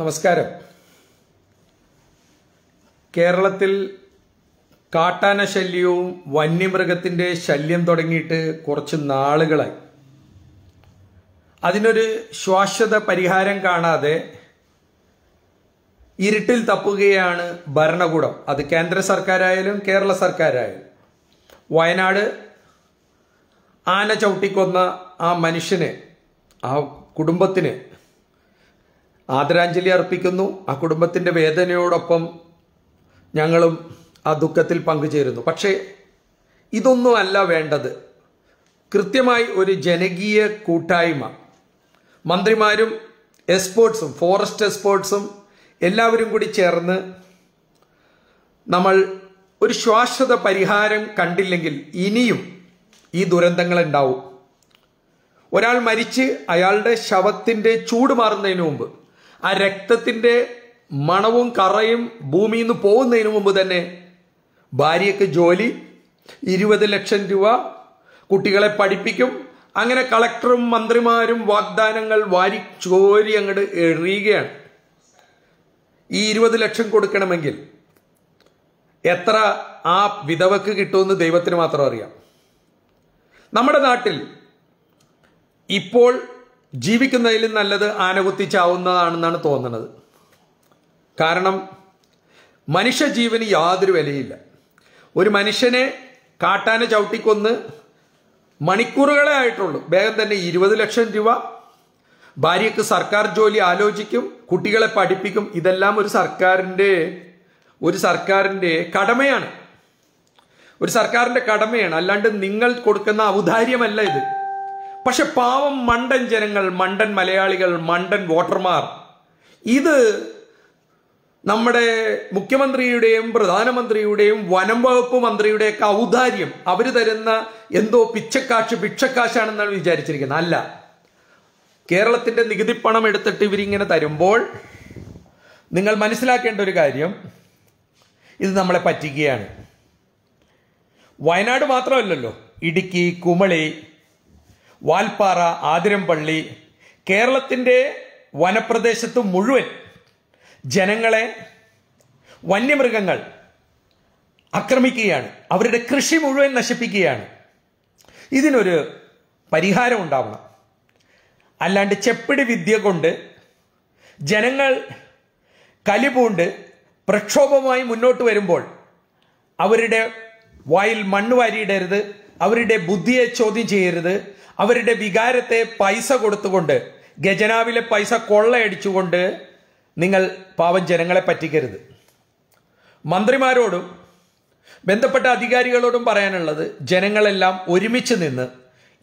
നമസ്കാരം കേരളത്തിൽ കാട്ടാന ശല്യവും വന്യമൃഗത്തിൻ്റെ ശല്യം തുടങ്ങിയിട്ട് കുറച്ച് നാളുകളായി അതിനൊരു ശാശ്വത പരിഹാരം കാണാതെ ഇരുട്ടിൽ തപ്പുകയാണ് ഭരണകൂടം അത് കേന്ദ്ര സർക്കാരായാലും കേരള സർക്കാരായാലും വയനാട് ആന ചവിട്ടിക്കൊന്ന ആ മനുഷ്യനെ ആ കുടുംബത്തിന് ആദരാഞ്ജലി അർപ്പിക്കുന്നു ആ കുടുംബത്തിൻ്റെ വേദനയോടൊപ്പം ഞങ്ങളും ആ ദുഃഖത്തിൽ പങ്കുചേരുന്നു പക്ഷേ ഇതൊന്നുമല്ല വേണ്ടത് കൃത്യമായി ഒരു ജനകീയ കൂട്ടായ്മ മന്ത്രിമാരും എസ്പോർട്സും ഫോറസ്റ്റ് എസ്പോർട്സും എല്ലാവരും കൂടി ചേർന്ന് നമ്മൾ ഒരു ശ്വാശ്വത പരിഹാരം കണ്ടില്ലെങ്കിൽ ഇനിയും ഈ ദുരന്തങ്ങൾ ഉണ്ടാവും ഒരാൾ മരിച്ച് അയാളുടെ ശവത്തിൻ്റെ ചൂട് മാറുന്നതിന് മുമ്പ് ആ രക്തത്തിന്റെ മണവും കറയും ഭൂമിയിൽ നിന്ന് പോകുന്നതിന് മുമ്പ് തന്നെ ഭാര്യയ്ക്ക് ജോലി ഇരുപത് ലക്ഷം രൂപ കുട്ടികളെ പഠിപ്പിക്കും അങ്ങനെ കളക്ടറും മന്ത്രിമാരും വാഗ്ദാനങ്ങൾ വാരി ചോരി അങ്ങോട്ട് എറിയുകയാണ് ഈ ഇരുപത് ലക്ഷം കൊടുക്കണമെങ്കിൽ എത്ര ആ വിധവക്ക് കിട്ടുമെന്ന് ദൈവത്തിന് മാത്രം അറിയാം നമ്മുടെ നാട്ടിൽ ഇപ്പോൾ ജീവിക്കുന്നതിലും നല്ലത് ആനകുത്തിച്ചാവുന്നതാണെന്നാണ് തോന്നുന്നത് കാരണം മനുഷ്യജീവന് യാതൊരു വിലയില്ല ഒരു മനുഷ്യനെ കാട്ടാന ചവിട്ടിക്കൊന്ന് മണിക്കൂറുകളെ ആയിട്ടുള്ളൂ വേഗം തന്നെ ഇരുപത് ലക്ഷം രൂപ ഭാര്യയ്ക്ക് സർക്കാർ ജോലി ആലോചിക്കും കുട്ടികളെ പഠിപ്പിക്കും ഇതെല്ലാം ഒരു സർക്കാരിൻ്റെ ഒരു സർക്കാരിൻ്റെ കടമയാണ് ഒരു സർക്കാരിൻ്റെ കടമയാണ് അല്ലാണ്ട് നിങ്ങൾ കൊടുക്കുന്ന ഔദാര്യമല്ല ഇത് പക്ഷെ പാവം മണ്ടൻ ജനങ്ങൾ മണ്ടൻ മലയാളികൾ മണ്ടൻ വോട്ടർമാർ ഇത് നമ്മുടെ മുഖ്യമന്ത്രിയുടെയും പ്രധാനമന്ത്രിയുടെയും വനം വകുപ്പ് മന്ത്രിയുടെയൊക്കെ ഔദാര്യം അവർ തരുന്ന എന്തോ പിച്ചക്കാശ് ഭിക്ഷക്കാശാണെന്നാണ് വിചാരിച്ചിരിക്കുന്നത് അല്ല കേരളത്തിന്റെ നികുതി പണം എടുത്തിട്ട് ഇവരിങ്ങനെ തരുമ്പോൾ നിങ്ങൾ മനസ്സിലാക്കേണ്ട ഒരു കാര്യം ഇത് നമ്മളെ പറ്റിക്കുകയാണ് വയനാട് മാത്രമല്ലല്ലോ ഇടുക്കി കുമളി വാൽപ്പാറ ആതിരമ്പള്ളി കേരളത്തിൻ്റെ വനപ്രദേശത്ത് മുഴുവൻ ജനങ്ങളെ വന്യമൃഗങ്ങൾ ആക്രമിക്കുകയാണ് അവരുടെ കൃഷി മുഴുവൻ നശിപ്പിക്കുകയാണ് ഇതിനൊരു പരിഹാരം ഉണ്ടാവണം അല്ലാണ്ട് ചെപ്പിടി വിദ്യ കൊണ്ട് ജനങ്ങൾ കലിപൂണ്ട് പ്രക്ഷോഭമായി മുന്നോട്ട് വരുമ്പോൾ അവരുടെ വായിൽ മണ്ണ് വാരിയിടരുത് അവരുടെ ബുദ്ധിയെ ചോദ്യം ചെയ്യരുത് അവരുടെ വികാരത്തെ പൈസ കൊടുത്തുകൊണ്ട് ഗജനാവിലെ പൈസ കൊള്ളയടിച്ചുകൊണ്ട് നിങ്ങൾ പാവം ജനങ്ങളെ പറ്റിക്കരുത് മന്ത്രിമാരോടും ബന്ധപ്പെട്ട അധികാരികളോടും പറയാനുള്ളത് ജനങ്ങളെല്ലാം ഒരുമിച്ച് നിന്ന്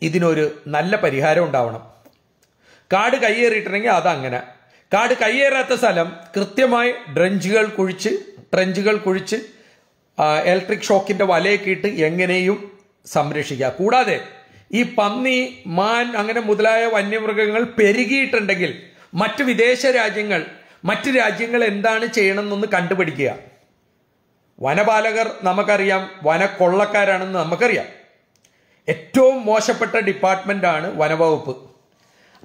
ഇതിനൊരു നല്ല പരിഹാരം ഉണ്ടാവണം കാട് കയ്യേറിയിട്ടുണ്ടെങ്കിൽ അതങ്ങനെ കാട് കയ്യേറാത്ത സ്ഥലം കൃത്യമായി ഡ്രഞ്ചുകൾ കുഴിച്ച് ട്രഞ്ചുകൾ കുഴിച്ച് ഇലക്ട്രിക് ഷോക്കിൻ്റെ വലയൊക്കെ ഇട്ട് എങ്ങനെയും സംരക്ഷിക്കുക കൂടാതെ ഈ പന്നി മാൻ അങ്ങനെ മുതലായ വന്യമൃഗങ്ങൾ പെരുകിയിട്ടുണ്ടെങ്കിൽ മറ്റ് വിദേശ രാജ്യങ്ങൾ മറ്റ് രാജ്യങ്ങൾ എന്താണ് ചെയ്യണമെന്നൊന്ന് കണ്ടുപിടിക്കുക വനപാലകർ നമുക്കറിയാം വനക്കൊള്ളക്കാരാണെന്ന് നമുക്കറിയാം ഏറ്റവും മോശപ്പെട്ട ഡിപ്പാർട്ട്മെൻ്റാണ് വനവകുപ്പ്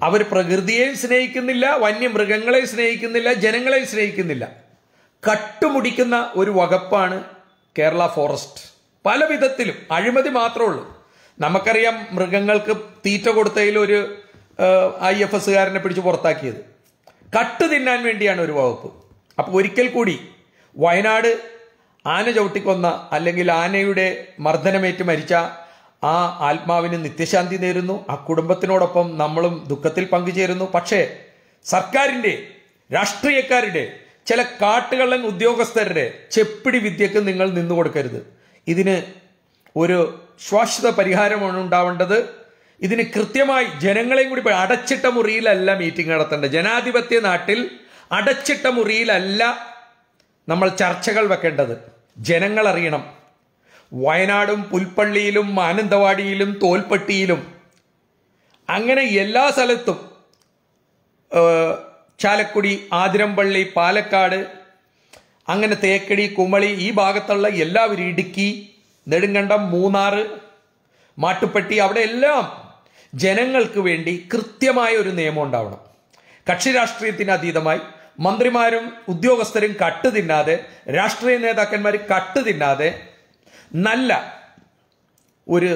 അവർ പ്രകൃതിയെ സ്നേഹിക്കുന്നില്ല വന്യമൃഗങ്ങളെ സ്നേഹിക്കുന്നില്ല ജനങ്ങളെ സ്നേഹിക്കുന്നില്ല കട്ടുമുടിക്കുന്ന ഒരു വകുപ്പാണ് കേരള ഫോറസ്റ്റ് പല വിധത്തിലും അഴിമതി മാത്രമേ ഉള്ളൂ നമുക്കറിയാം മൃഗങ്ങൾക്ക് തീറ്റ കൊടുത്തതിൽ ഒരു ഐ എഫ് എസ്സുകാരനെ പിടിച്ച് പുറത്താക്കിയത് കട്ട് തിന്നാൻ വേണ്ടിയാണ് ഒരു വകുപ്പ് അപ്പോൾ ഒരിക്കൽ കൂടി വയനാട് ആന ചവിട്ടിക്കൊന്ന അല്ലെങ്കിൽ ആനയുടെ മർദ്ദനമേറ്റ് മരിച്ച ആ ആത്മാവിന് നിത്യശാന്തി നേരുന്നു ആ കുടുംബത്തിനോടൊപ്പം നമ്മളും ദുഃഖത്തിൽ പങ്കുചേരുന്നു പക്ഷേ സർക്കാരിൻ്റെ രാഷ്ട്രീയക്കാരുടെ ചില കാട്ടുകള്ളൻ ഉദ്യോഗസ്ഥരുടെ ചെപ്പിടി വിദ്യക്ക് നിങ്ങൾ നിന്നു കൊടുക്കരുത് ഇതിന് ഒരു ശ്വാശ്വത പരിഹാരമാണ് ഉണ്ടാവേണ്ടത് ഇതിന് കൃത്യമായി ജനങ്ങളെയും കൂടി അടച്ചിട്ട മുറിയിലല്ല മീറ്റിംഗ് നടത്തേണ്ടത് ജനാധിപത്യ നാട്ടിൽ അടച്ചിട്ട മുറിയിലല്ല നമ്മൾ ചർച്ചകൾ വെക്കേണ്ടത് ജനങ്ങൾ അറിയണം വയനാടും പുൽപ്പള്ളിയിലും മാനന്തവാടിയിലും തോൽപ്പട്ടിയിലും അങ്ങനെ എല്ലാ സ്ഥലത്തും ചാലക്കുടി ആതിരമ്പള്ളി പാലക്കാട് അങ്ങനെ തേക്കടി കുമളി ഈ ഭാഗത്തുള്ള എല്ലാവരും ഇടുക്കി നെടുങ്കണ്ടം മൂന്നാറ് മാട്ടുപ്പെട്ടി അവിടെ എല്ലാം ജനങ്ങൾക്ക് വേണ്ടി കൃത്യമായ ഒരു നിയമം ഉണ്ടാവണം കക്ഷി രാഷ്ട്രീയത്തിന് അതീതമായി മന്ത്രിമാരും ഉദ്യോഗസ്ഥരും കട്ട് തിന്നാതെ രാഷ്ട്രീയ നേതാക്കന്മാർ കട്ട് തിന്നാതെ നല്ല ഒരു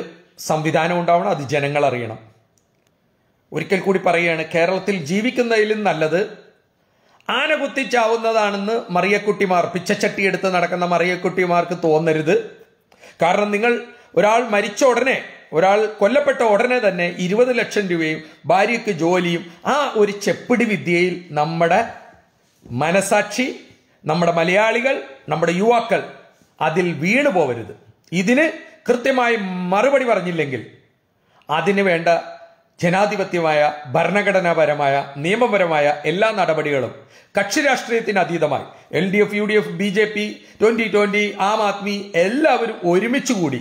സംവിധാനം ഉണ്ടാവണം അത് ജനങ്ങൾ അറിയണം ഒരിക്കൽ കൂടി പറയുകയാണ് കേരളത്തിൽ ജീവിക്കുന്നതിലും നല്ലത് ആന കുത്തിച്ചാവുന്നതാണെന്ന് മറിയക്കുട്ടിമാർ പിച്ചച്ചട്ടി എടുത്ത് നടക്കുന്ന മറിയക്കുട്ടിമാർക്ക് തോന്നരുത് കാരണം നിങ്ങൾ ഒരാൾ മരിച്ച ഉടനെ ഒരാൾ കൊല്ലപ്പെട്ട ഉടനെ തന്നെ ഇരുപത് ലക്ഷം രൂപയും ഭാര്യയ്ക്ക് ജോലിയും ആ ഒരു ചെപ്പിടി വിദ്യയിൽ നമ്മുടെ മനസാക്ഷി നമ്മുടെ മലയാളികൾ നമ്മുടെ യുവാക്കൾ അതിൽ വീണു പോവരുത് ഇതിന് കൃത്യമായി മറുപടി പറഞ്ഞില്ലെങ്കിൽ അതിന് വേണ്ട ജനാധിപത്യമായ ഭരണഘടനാപരമായ നിയമപരമായ എല്ലാ നടപടികളും കക്ഷി രാഷ്ട്രീയത്തിന് അതീതമായി L D F U D F B J P twenty twenty Aam Aadmi എല്ലാവരും ഒരുമിച്ച് കൂടി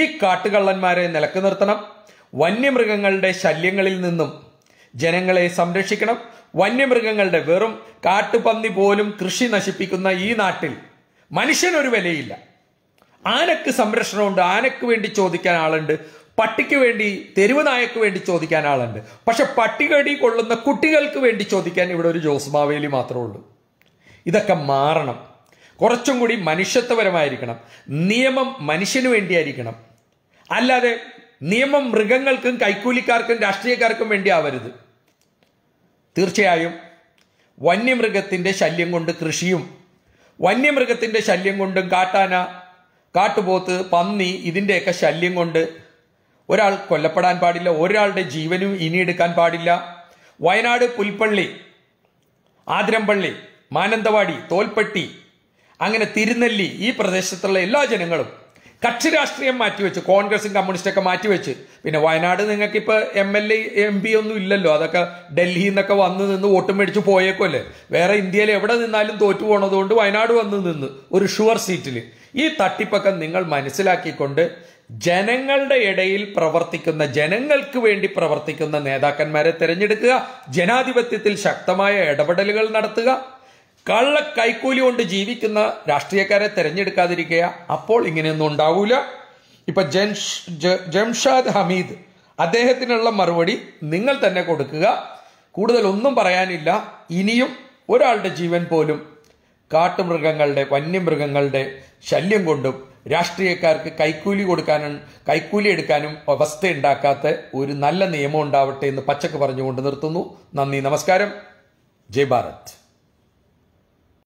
ഈ കാട്ടുകള്ളന്മാരെ നിലക്ക് നിർത്തണം വന്യമൃഗങ്ങളുടെ ശല്യങ്ങളിൽ നിന്നും ജനങ്ങളെ സംരക്ഷിക്കണം വന്യമൃഗങ്ങളുടെ വെറും കാട്ടുപന്നി പോലും കൃഷി നശിപ്പിക്കുന്ന ഈ നാട്ടിൽ മനുഷ്യനൊരു വിലയില്ല ആനക്ക് സംരക്ഷണമുണ്ട് ആനക്ക് വേണ്ടി ചോദിക്കാൻ ആളുണ്ട് പട്ടിക്ക് വേണ്ടി തെരുവ് നായക്ക് വേണ്ടി ചോദിക്കാൻ ആളുണ്ട് പക്ഷെ പട്ടികടി കൊള്ളുന്ന കുട്ടികൾക്ക് വേണ്ടി ചോദിക്കാൻ ഇവിടെ ഒരു ജോസ് മാവേലി മാത്രമേ ഉള്ളൂ ഇതൊക്കെ മാറണം കുറച്ചും കൂടി മനുഷ്യത്വപരമായിരിക്കണം നിയമം മനുഷ്യന് വേണ്ടിയായിരിക്കണം അല്ലാതെ നിയമം മൃഗങ്ങൾക്കും കൈക്കൂലിക്കാർക്കും രാഷ്ട്രീയക്കാർക്കും വേണ്ടി ആവരുത് തീർച്ചയായും വന്യമൃഗത്തിൻ്റെ ശല്യം കൊണ്ട് കൃഷിയും വന്യമൃഗത്തിൻ്റെ ശല്യം കൊണ്ടും കാട്ടാന കാട്ടുപോത്ത് പന്നി ഇതിൻ്റെയൊക്കെ ശല്യം കൊണ്ട് ഒരാൾ കൊല്ലപ്പെടാൻ പാടില്ല ഒരാളുടെ ജീവനും ഇനി എടുക്കാൻ പാടില്ല വയനാട് പുൽപ്പള്ളി ആതിരമ്പള്ളി മാനന്തവാടി തോൽപ്പെട്ടി അങ്ങനെ തിരുനെല്ലി ഈ പ്രദേശത്തുള്ള എല്ലാ ജനങ്ങളും കക്ഷി രാഷ്ട്രീയം മാറ്റിവെച്ച് കോൺഗ്രസും കമ്മ്യൂണിസ്റ്റൊക്കെ മാറ്റിവെച്ച് പിന്നെ വയനാട് നിങ്ങൾക്കിപ്പോൾ M L A M P ഒന്നും ഇല്ലല്ലോ അതൊക്കെ ഡൽഹിയിൽ നിന്നൊക്കെ വന്ന് നിന്ന് വോട്ട് മേടിച്ച് പോയേക്കല്ലേ വേറെ ഇന്ത്യയിൽ എവിടെ നിന്നാലും തോറ്റു പോണതുകൊണ്ട് വയനാട് വന്ന് നിന്ന് ഒരു ഷുവർ സീറ്റിൽ ഈ തട്ടിപ്പൊക്കെ നിങ്ങൾ മനസ്സിലാക്കിക്കൊണ്ട് ജനങ്ങളുടെ ഇടയിൽ പ്രവർത്തിക്കുന്ന ജനങ്ങൾക്ക് വേണ്ടി പ്രവർത്തിക്കുന്ന നേതാക്കന്മാരെ തിരഞ്ഞെടുക്കുക ജനാധിപത്യത്തിൽ ശക്തമായ ഇടപെടലുകൾ നടത്തുക കള്ള കൈക്കൂലി കൊണ്ട് ജീവിക്കുന്ന രാഷ്ട്രീയക്കാരെ തിരഞ്ഞെടുക്കാതിരിക്കുക അപ്പോൾ ഇങ്ങനെയൊന്നും ഉണ്ടാവൂല ഇപ്പൊ ജംഷാദ് ഹമീദ് അദ്ദേഹത്തിനുള്ള മറുപടി നിങ്ങൾ തന്നെ കൊടുക്കുക കൂടുതൽ ഒന്നും പറയാനില്ല ഇനിയും ഒരാളുടെ ജീവൻ പോലും കാട്ടുമൃഗങ്ങളുടെ വന്യമൃഗങ്ങളുടെ ശല്യം കൊണ്ടും രാഷ്ട്രീയക്കാർക്ക് കൈക്കൂലി കൊടുക്കാനും കൈക്കൂലി എടുക്കാനും ഉണ്ടാക്കാത്ത ഒരു നല്ല നിയമം ഉണ്ടാവട്ടെ എന്ന് പച്ചക്ക് പറഞ്ഞുകൊണ്ട് നിർത്തുന്നു നന്ദി നമസ്കാരം ജയ് ഭാരത്